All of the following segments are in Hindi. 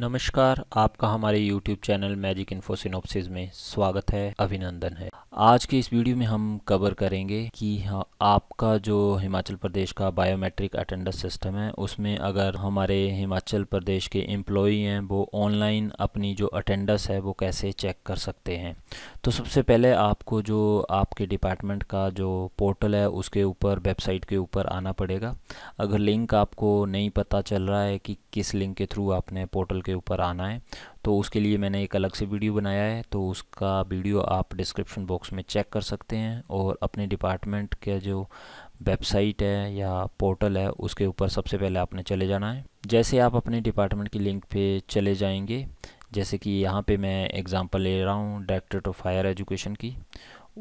नमस्कार आपका हमारे YouTube चैनल मैजिक इन्फो में स्वागत है अभिनंदन है आज के इस वीडियो में हम कवर करेंगे कि हाँ, आपका जो हिमाचल प्रदेश का बायोमेट्रिक अटेंडेंस सिस्टम है उसमें अगर हमारे हिमाचल प्रदेश के एम्प्लॉई हैं वो ऑनलाइन अपनी जो अटेंडेंस है वो कैसे चेक कर सकते हैं तो सबसे पहले आपको जो आपके डिपार्टमेंट का जो पोर्टल है उसके ऊपर वेबसाइट के ऊपर आना पड़ेगा अगर लिंक आपको नहीं पता चल रहा है कि किस लिंक के थ्रू आपने पोर्टल के ऊपर आना है तो उसके लिए मैंने एक अलग से वीडियो बनाया है तो उसका वीडियो आप डिस्क्रिप्शन बॉक्स में चेक कर सकते हैं और अपने डिपार्टमेंट के जो वेबसाइट है या पोर्टल है उसके ऊपर सबसे पहले आपने चले जाना है जैसे आप अपने डिपार्टमेंट की लिंक पे चले जाएंगे जैसे कि यहाँ पे मैं एग्ज़ाम्पल ले रहा हूँ डायरेक्टर ऑफ हायर एजुकेशन की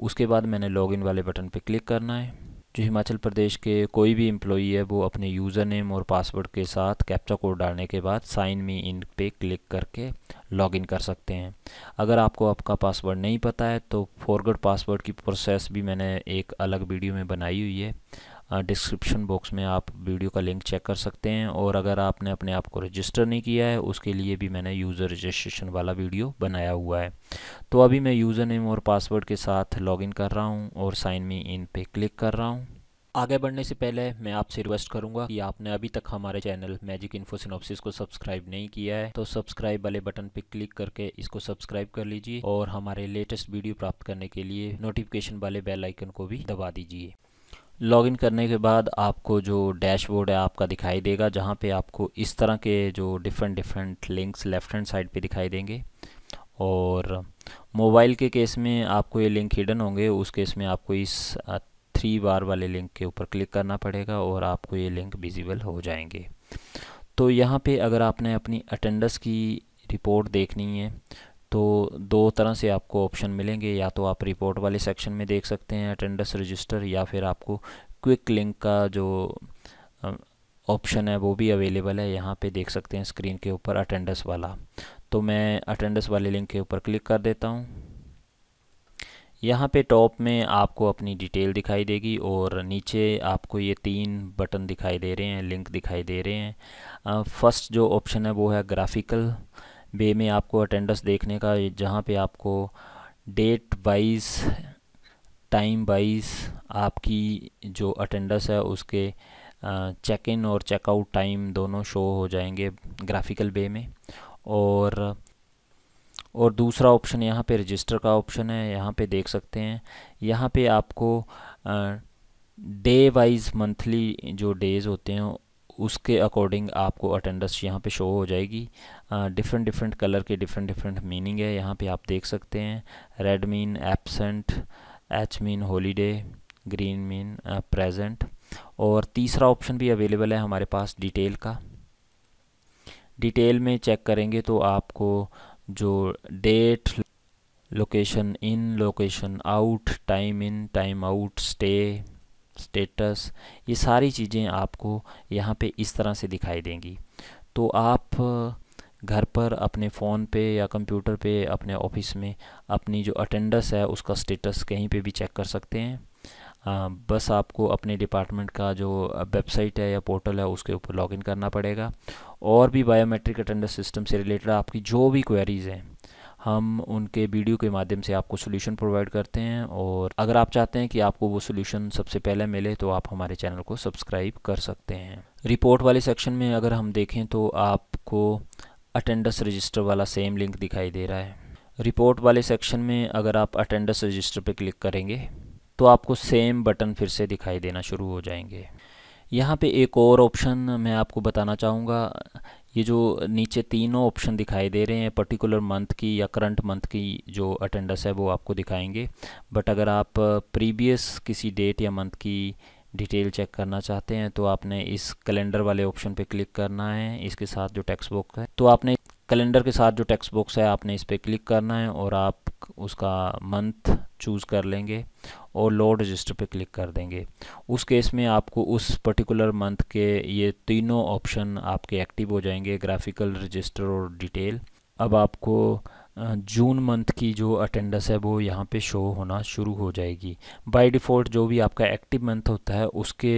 उसके बाद मैंने लॉगिन वाले बटन पे क्लिक करना है जो हिमाचल प्रदेश के कोई भी एम्प्लॉई है वो अपने यूज़र नेम और पासवर्ड के साथ कैप्चा कोड डालने के बाद साइन मी इन पे क्लिक करके लॉगिन कर सकते हैं अगर आपको आपका पासवर्ड नहीं पता है तो फॉरगड पासवर्ड की प्रोसेस भी मैंने एक अलग वीडियो में बनाई हुई है डिस्क्रिप्शन बॉक्स में आप वीडियो का लिंक चेक कर सकते हैं और अगर आपने अपने आप को रजिस्टर नहीं किया है उसके लिए भी मैंने यूज़र रजिस्ट्रेशन वाला वीडियो बनाया हुआ है तो अभी मैं यूज़र नेम और पासवर्ड के साथ लॉगिन कर रहा हूँ और साइन मी इन पे क्लिक कर रहा हूँ आगे बढ़ने से पहले मैं आपसे रिक्वेस्ट करूंगा कि आपने अभी तक हमारे चैनल मैजिक इन्फो सिनोप्सिस को सब्सक्राइब नहीं किया है तो सब्सक्राइब वाले बटन पर क्लिक करके इसको सब्सक्राइब कर लीजिए और हमारे लेटेस्ट वीडियो प्राप्त करने के लिए नोटिफिकेशन वाले बेल आइकन को भी दबा दीजिए लॉगिन करने के बाद आपको जो डैशबोर्ड है आपका दिखाई देगा जहाँ पे आपको इस तरह के जो different different links left hand side पे दिखाई देंगे और मोबाइल के केस में आपको ये लिंक हिडन होंगे उस केस में आपको इस थ्री बार वाले लिंक के ऊपर क्लिक करना पड़ेगा और आपको ये लिंक विजिबल हो जाएंगे तो यहाँ पर अगर आपने अपनी अटेंडेंस की रिपोर्ट देखनी है तो दो तरह से आपको ऑप्शन मिलेंगे या तो आप रिपोर्ट वाले सेक्शन में देख सकते हैं अटेंडेंस रजिस्टर या फिर आपको क्विक लिंक का जो ऑप्शन है वो भी अवेलेबल है यहाँ पे देख सकते हैं स्क्रीन के ऊपर अटेंडेंस वाला तो मैं अटेंडेंस वाले लिंक के ऊपर क्लिक कर देता हूँ यहाँ पे टॉप में आपको अपनी डिटेल दिखाई देगी और नीचे आपको ये तीन बटन दिखाई दे रहे हैं लिंक दिखाई दे रहे हैं फर्स्ट जो ऑप्शन है वो है ग्राफिकल बे में आपको अटेंडेंस देखने का जहाँ पे आपको डेट वाइज टाइम वाइज आपकी जो अटेंडेंस है उसके चेक इन और चेकआउट टाइम दोनों शो हो जाएंगे ग्राफिकल बे में और और दूसरा ऑप्शन यहाँ पे रजिस्टर का ऑप्शन है यहाँ पे देख सकते हैं यहाँ पे आपको डे वाइज मंथली जो डेज़ होते हैं उसके अकॉर्डिंग आपको अटेंडेंस यहाँ पे शो हो जाएगी डिफरेंट डिफरेंट कलर के डिफरेंट डिफरेंट मीनिंग है यहाँ पे आप देख सकते हैं red mean absent H mean holiday green mean present और तीसरा ऑप्शन भी अवेलेबल है हमारे पास डिटेल का डिटेल में चेक करेंगे तो आपको जो date location in location out time in time out stay status ये सारी चीज़ें आपको यहाँ पे इस तरह से दिखाई देंगी तो आप घर पर अपने फ़ोन पे या कंप्यूटर पे अपने ऑफिस में अपनी जो अटेंडेंस है उसका स्टेटस कहीं पे भी चेक कर सकते हैं आ, बस आपको अपने डिपार्टमेंट का जो वेबसाइट है या पोर्टल है उसके ऊपर लॉगिन करना पड़ेगा और भी बायोमेट्रिक अटेंडेंस सिस्टम से रिलेटेड आपकी जो भी क्वेरीज़ हैं हम उनके वीडियो के माध्यम से आपको सोल्यूशन प्रोवाइड करते हैं और अगर आप चाहते हैं कि आपको वो सोल्यूशन सबसे पहले मिले तो आप हमारे चैनल को सब्सक्राइब कर सकते हैं रिपोर्ट वाले सेक्शन में अगर हम देखें तो आपको अटेंडेंस रजिस्टर वाला सेम लिंक दिखाई दे रहा है रिपोर्ट वाले सेक्शन में अगर आप अटेंडेंस रजिस्टर पर क्लिक करेंगे तो आपको सेम बटन फिर से दिखाई देना शुरू हो जाएंगे यहाँ पे एक और ऑप्शन मैं आपको बताना चाहूँगा ये जो नीचे तीनों ऑप्शन दिखाई दे रहे हैं पर्टिकुलर मंथ की या करंट मंथ की जो अटेंडेंस है वो आपको दिखाएंगे बट अगर आप प्रीवियस किसी डेट या मंथ की डिटेल चेक करना चाहते हैं तो आपने इस कैलेंडर वाले ऑप्शन पे क्लिक करना है इसके साथ जो टेक्स्ट बुक है तो आपने कैलेंडर के साथ जो टेक्स्ट बुक्स है आपने इस पर क्लिक करना है और आप उसका मंथ चूज़ कर लेंगे और लोड रजिस्टर पे क्लिक कर देंगे उस केस में आपको उस पर्टिकुलर मंथ के ये तीनों ऑप्शन आपके एक्टिव हो जाएंगे ग्राफिकल रजिस्टर और डिटेल अब आपको जून मंथ की जो अटेंडेंस है वो यहाँ पे शो होना शुरू हो जाएगी बाय डिफ़ॉल्ट जो भी आपका एक्टिव मंथ होता है उसके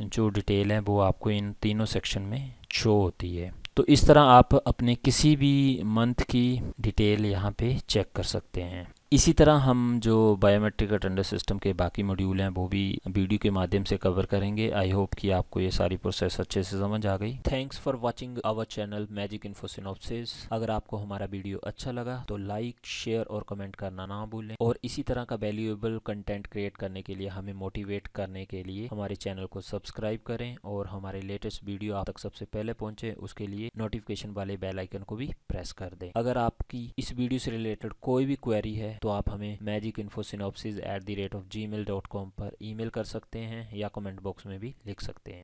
जो डिटेल है वो आपको इन तीनों सेक्शन में शो होती है तो इस तरह आप अपने किसी भी मंथ की डिटेल यहाँ पे चेक कर सकते हैं इसी तरह हम जो बायोमेट्रिक अटेंडर सिस्टम के बाकी मॉड्यूल हैं वो भी वीडियो के माध्यम से कवर करेंगे आई होप कि आपको ये सारी प्रोसेस अच्छे से समझ आ गई thanks for watching our channel magic info अगर आपको हमारा वीडियो अच्छा लगा तो लाइक शेयर और कमेंट करना ना भूलें और इसी तरह का वैल्यूएबल कंटेंट क्रिएट करने के लिए हमें मोटिवेट करने के लिए हमारे चैनल को सब्सक्राइब करें और हमारे लेटेस्ट वीडियो आप तक सबसे पहले पहुंचे उसके लिए नोटिफिकेशन वाले बेल आइकन को भी प्रेस कर दें अगर आप की इस वीडियो से रिलेटेड कोई भी क्वेरी है तो आप हमें magic info synopsis at the rate of Gmail dot com पर ई मेल कर सकते हैं या कमेंट बॉक्स में भी लिख सकते हैं